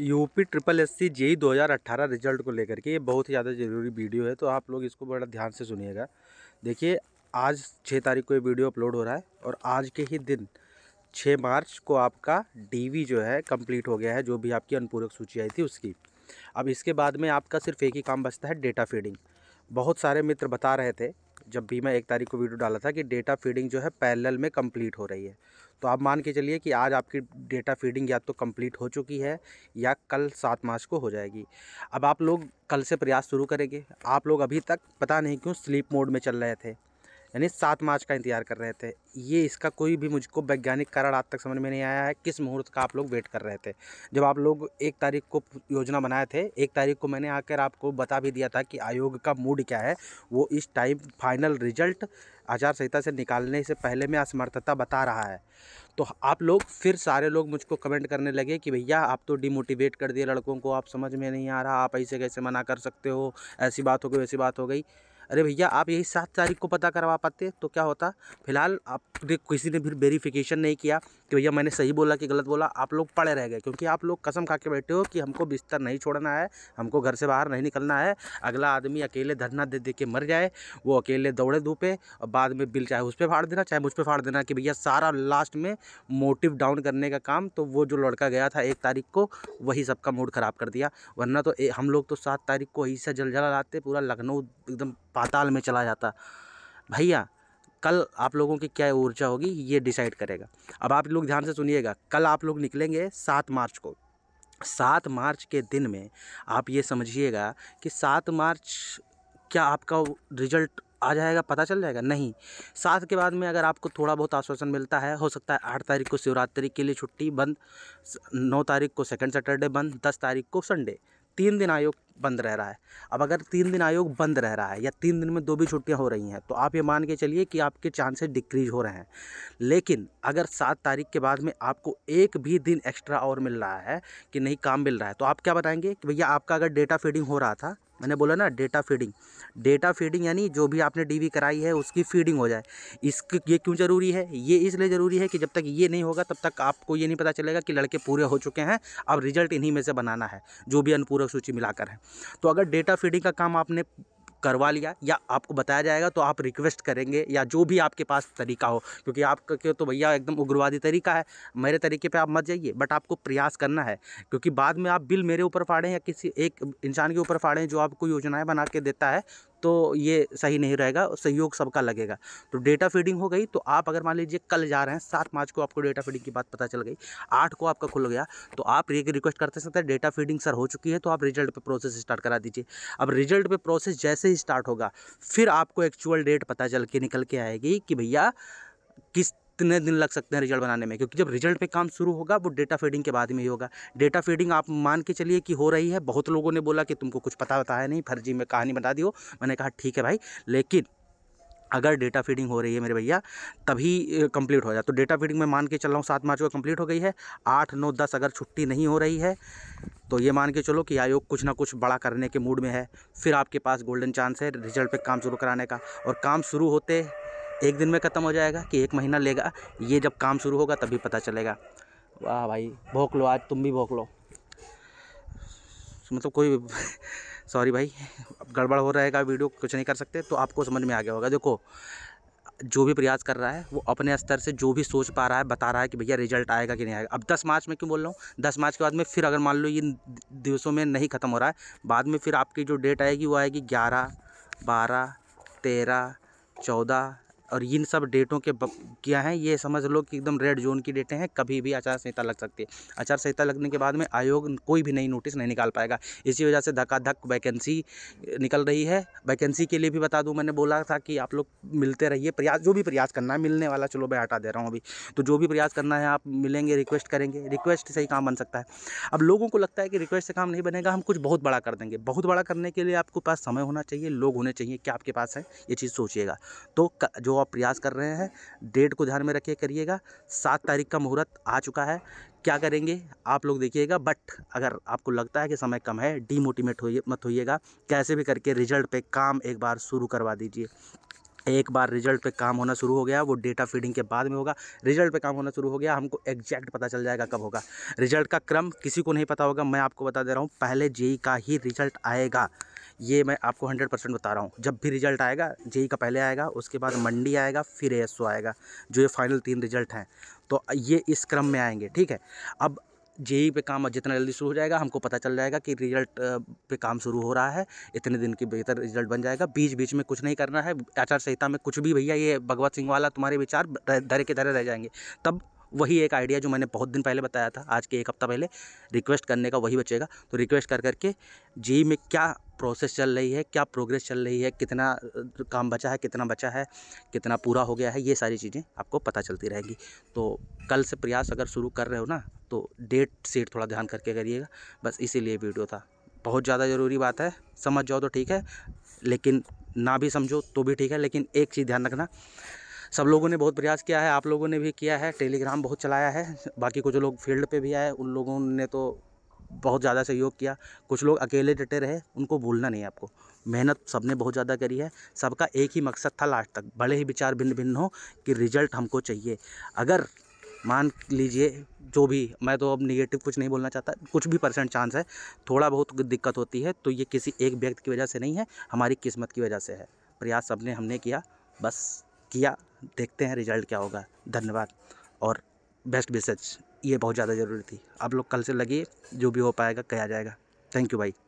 UP triple S C हज़ार अट्ठारह result को लेकर के ये बहुत ही ज़्यादा ज़रूरी वीडियो है तो आप लोग इसको बड़ा ध्यान से सुनिएगा देखिए आज छः तारीख को ये वीडियो अपलोड हो रहा है और आज के ही दिन छः मार्च को आपका डीवी जो है कंप्लीट हो गया है जो भी आपकी अनुपूरक सूची आई थी उसकी अब इसके बाद में आपका सिर्फ एक ही काम बचता है डेटा फीडिंग बहुत सारे मित्र बता रहे थे जब भी मैं एक तारीख को वीडियो डाला था कि डेटा फीडिंग जो है पैरेलल में कंप्लीट हो रही है तो आप मान के चलिए कि आज आपकी डेटा फीडिंग या तो कंप्लीट हो चुकी है या कल सात मार्च को हो जाएगी अब आप लोग कल से प्रयास शुरू करेंगे आप लोग अभी तक पता नहीं क्यों स्लीप मोड में चल रहे थे यानी सात मार्च का इंतजार कर रहे थे ये इसका कोई भी मुझको वैज्ञानिक कारण आज तक समझ में नहीं आया है किस मुहूर्त का आप लोग वेट कर रहे थे जब आप लोग एक तारीख को योजना बनाए थे एक तारीख को मैंने आकर आपको बता भी दिया था कि आयोग का मूड क्या है वो इस टाइम फाइनल रिजल्ट आचार संहिता से निकालने से पहले में असमर्थता बता रहा है तो आप लोग फिर सारे लोग मुझको कमेंट करने लगे कि भैया आप तो डिमोटिवेट कर दिए लड़कों को आप समझ में नहीं आ रहा आप ऐसे कैसे मना कर सकते हो ऐसी बात हो गई वैसी बात हो गई अरे भैया आप यही सात तारीख को पता करवा पाते तो क्या होता फिलहाल आपने किसी ने फिर वेरीफिकेशन नहीं किया कि भैया मैंने सही बोला कि गलत बोला आप लोग पड़े रह गए क्योंकि आप लोग कसम खा के बैठे हो कि हमको बिस्तर नहीं छोड़ना है हमको घर से बाहर नहीं निकलना है अगला आदमी अकेले धरना दे दे के मर जाए वो अकेले दौड़े धूपे और बाद में बिल चाहे उस पर फाड़ देना चाहे मुझ पर फाड़ देना कि भैया सारा लास्ट में मोटिव डाउन करने का काम तो वो जो लड़का गया था एक तारीख को वही सबका मूड ख़राब कर दिया वरना तो हम लोग तो सात तारीख को ही से जलझला लाते पूरा लखनऊ एकदम पाताल में चला जाता भैया कल आप लोगों की क्या ऊर्जा होगी ये डिसाइड करेगा अब आप लोग ध्यान से सुनिएगा कल आप लोग निकलेंगे सात मार्च को सात मार्च के दिन में आप ये समझिएगा कि सात मार्च क्या आपका रिजल्ट आ जाएगा पता चल जाएगा नहीं सात के बाद में अगर आपको थोड़ा बहुत आश्वासन मिलता है हो सकता है आठ तारीख को शिवरात्रि के लिए छुट्टी बंद नौ तारीख को सेकंड सैटरडे बंद दस तारीख को संडे तीन दिन आयोग बंद रह रहा है अब अगर तीन दिन आयोग बंद रह रहा है या तीन दिन में दो भी छुट्टियां हो रही हैं तो आप ये मान के चलिए कि आपके चांसेस डिक्रीज हो रहे हैं लेकिन अगर सात तारीख के बाद में आपको एक भी दिन एक्स्ट्रा और मिल रहा है कि नहीं काम मिल रहा है तो आप क्या बताएंगे कि भैया आपका अगर डेटा फीडिंग हो रहा था मैंने बोला ना डेटा फीडिंग डेटा फीडिंग यानी जो भी आपने डीवी कराई है उसकी फीडिंग हो जाए इस ये क्यों ज़रूरी है ये इसलिए ज़रूरी है कि जब तक ये नहीं होगा तब तक आपको ये नहीं पता चलेगा कि लड़के पूरे हो चुके हैं अब रिजल्ट इन्हीं में से बनाना है जो भी अनुपूरक सूची मिलाकर है तो अगर डेटा फीडिंग का काम आपने करवा लिया या आपको बताया जाएगा तो आप रिक्वेस्ट करेंगे या जो भी आपके पास तरीका हो क्योंकि आपके तो भैया एकदम उग्रवादी तरीका है मेरे तरीके पर आप मत जाइए बट आपको प्रयास करना है क्योंकि बाद में आप बिल मेरे ऊपर फाड़ें या किसी एक इंसान के ऊपर फाड़ें जो आपको योजनाएँ बना के देता है तो ये सही नहीं रहेगा सहयोग सबका लगेगा तो डेटा फीडिंग हो गई तो आप अगर मान लीजिए कल जा रहे हैं सात मार्च को आपको डेटा फीडिंग की बात पता चल गई आठ को आपका खुल गया तो आप ये रिक्वेस्ट करते सकते हैं डेटा फीडिंग सर हो चुकी है तो आप रिजल्ट पर प्रोसेस स्टार्ट करा दीजिए अब रिजल्ट पर प्रोसेस जैसे ही स्टार्ट होगा फिर आपको एक्चुअल डेट पता चल के निकल के आएगी कि भैया किस कितने दिन लग सकते हैं रिजल्ट बनाने में क्योंकि जब रिजल्ट पे काम शुरू होगा वो डेटा फीडिंग के बाद में ही होगा डेटा फीडिंग आप मान के चलिए कि हो रही है बहुत लोगों ने बोला कि तुमको कुछ पता बताया नहीं फर्जी में कहानी बता हो मैंने कहा ठीक है भाई लेकिन अगर डेटा फीडिंग हो रही है मेरे भैया तभी कंप्लीट हो जाए तो डेटा फीडिंग में मान के चल रहा हूँ सात मार्च को कंप्लीट हो गई है आठ नौ दस अगर छुट्टी नहीं हो रही है तो ये मान के चलो कि आयोग कुछ ना कुछ बड़ा करने के मूड में है फिर आपके पास गोल्डन चांस है रिजल्ट पे काम शुरू कराने का और काम शुरू होते एक दिन में ख़त्म हो जाएगा कि एक महीना लेगा ये जब काम शुरू होगा तभी पता चलेगा वाह भाई भोंक लो आज तुम भी भोंक लो मतलब कोई सॉरी भाई गड़बड़ हो रहेगा वीडियो कुछ नहीं कर सकते तो आपको समझ में आ गया होगा देखो जो भी प्रयास कर रहा है वो अपने स्तर से जो भी सोच पा रहा है बता रहा है कि भैया रिजल्ट आएगा कि नहीं आएगा अब 10 मार्च में क्यों बोल रहा हूँ दस मार्च के बाद में फिर अगर मान लो ये दिवसों में नहीं ख़त्म हो रहा है बाद में फिर आपकी जो डेट आएगी वो आएगी ग्यारह बारह तेरह चौदह और इन सब डेटों के क्या हैं ये समझ लो कि एकदम रेड जोन की डेटें हैं कभी भी आचार संहिता लग सकती है आचार संहिता लगने के बाद में आयोग कोई भी नई नोटिस नहीं निकाल पाएगा इसी वजह से धकाधक वैकेंसी निकल रही है वैकेंसी के लिए भी बता दूँ मैंने बोला था कि आप लोग मिलते रहिए प्रयास जो भी प्रयास करना है मिलने वाला चलो मैं हटा दे रहा हूँ अभी तो जो भी प्रयास करना है आप मिलेंगे रिक्वेस्ट करेंगे रिक्वेस्ट से ही काम बन सकता है अब लोगों को लगता है कि रिक्वेस्ट से काम नहीं बनेगा हम कुछ बहुत बड़ा कर देंगे बहुत बड़ा करने के लिए आपके पास समय होना चाहिए लोग होने चाहिए क्या आपके पास है ये चीज़ सोचिएगा तो जो और प्रयास कर रहे हैं डेट को ध्यान में रखे करिएगा सात तारीख का मुहूर्त आ चुका है क्या करेंगे आप लोग देखिएगा बट अगर आपको लगता है कि समय कम है डीमोटिवेट हो मत होइएगा कैसे भी करके रिजल्ट पे काम एक बार शुरू करवा दीजिए एक बार रिजल्ट पे काम होना शुरू हो गया वो डेटा फीडिंग के बाद में होगा रिजल्ट पे काम होना शुरू हो गया हमको एग्जैक्ट पता चल जाएगा कब होगा रिजल्ट का क्रम किसी को नहीं पता होगा मैं आपको बता दे रहा हूँ पहले जेई e e का ही रिजल्ट आएगा ये मैं आपको हंड्रेड परसेंट बता रहा हूँ जब भी रिजल्ट आएगा जेई का पहले आएगा उसके बाद मंडी आएगा फिर ए आएगा जो ये फाइनल तीन रिजल्ट हैं तो ये इस क्रम में आएंगे ठीक है अब जेई पे काम जितना जल्दी शुरू हो जाएगा हमको पता चल जाएगा कि रिजल्ट पे काम शुरू हो रहा है इतने दिन की बेहतर रिजल्ट बन जाएगा बीच बीच में कुछ नहीं करना है आचार संहिता में कुछ भी भैया ये भगवत सिंह वाला तुम्हारे विचार धरे के धरे रह जाएंगे तब वही एक आइडिया जो मैंने बहुत दिन पहले बताया था आज के एक हफ्ता पहले रिक्वेस्ट करने का वही बचेगा तो रिक्वेस्ट कर करके जेई में क्या प्रोसेस चल रही है क्या प्रोग्रेस चल रही है कितना काम बचा है कितना बचा है कितना पूरा हो गया है ये सारी चीज़ें आपको पता चलती रहेगी तो कल से प्रयास अगर शुरू कर रहे हो ना तो डेट सेट थोड़ा ध्यान करके करिएगा बस इसीलिए वीडियो था बहुत ज़्यादा ज़रूरी बात है समझ जाओ तो ठीक है लेकिन ना भी समझो तो भी ठीक है लेकिन एक चीज़ ध्यान रखना सब लोगों ने बहुत प्रयास किया है आप लोगों ने भी किया है टेलीग्राम बहुत चलाया है बाकी कुछ लोग फील्ड पे भी आए उन लोगों ने तो बहुत ज़्यादा सहयोग किया कुछ लोग अकेले डटे रहे उनको भूलना नहीं आपको मेहनत सबने बहुत ज़्यादा करी है सबका एक ही मकसद था लास्ट तक बड़े ही विचार भिन्न भिन्न हो कि रिजल्ट हमको चाहिए अगर मान लीजिए जो भी मैं तो अब निगेटिव कुछ नहीं बोलना चाहता कुछ भी परसेंट चांस है थोड़ा बहुत दिक्कत होती है तो ये किसी एक व्यक्ति की वजह से नहीं है हमारी किस्मत की वजह से है प्रयास सबने हमने किया बस किया देखते हैं रिजल्ट क्या होगा धन्यवाद और बेस्ट विशेज ये बहुत ज़्यादा ज़रूरी थी आप लोग कल से लगिए जो भी हो पाएगा किया जाएगा थैंक यू भाई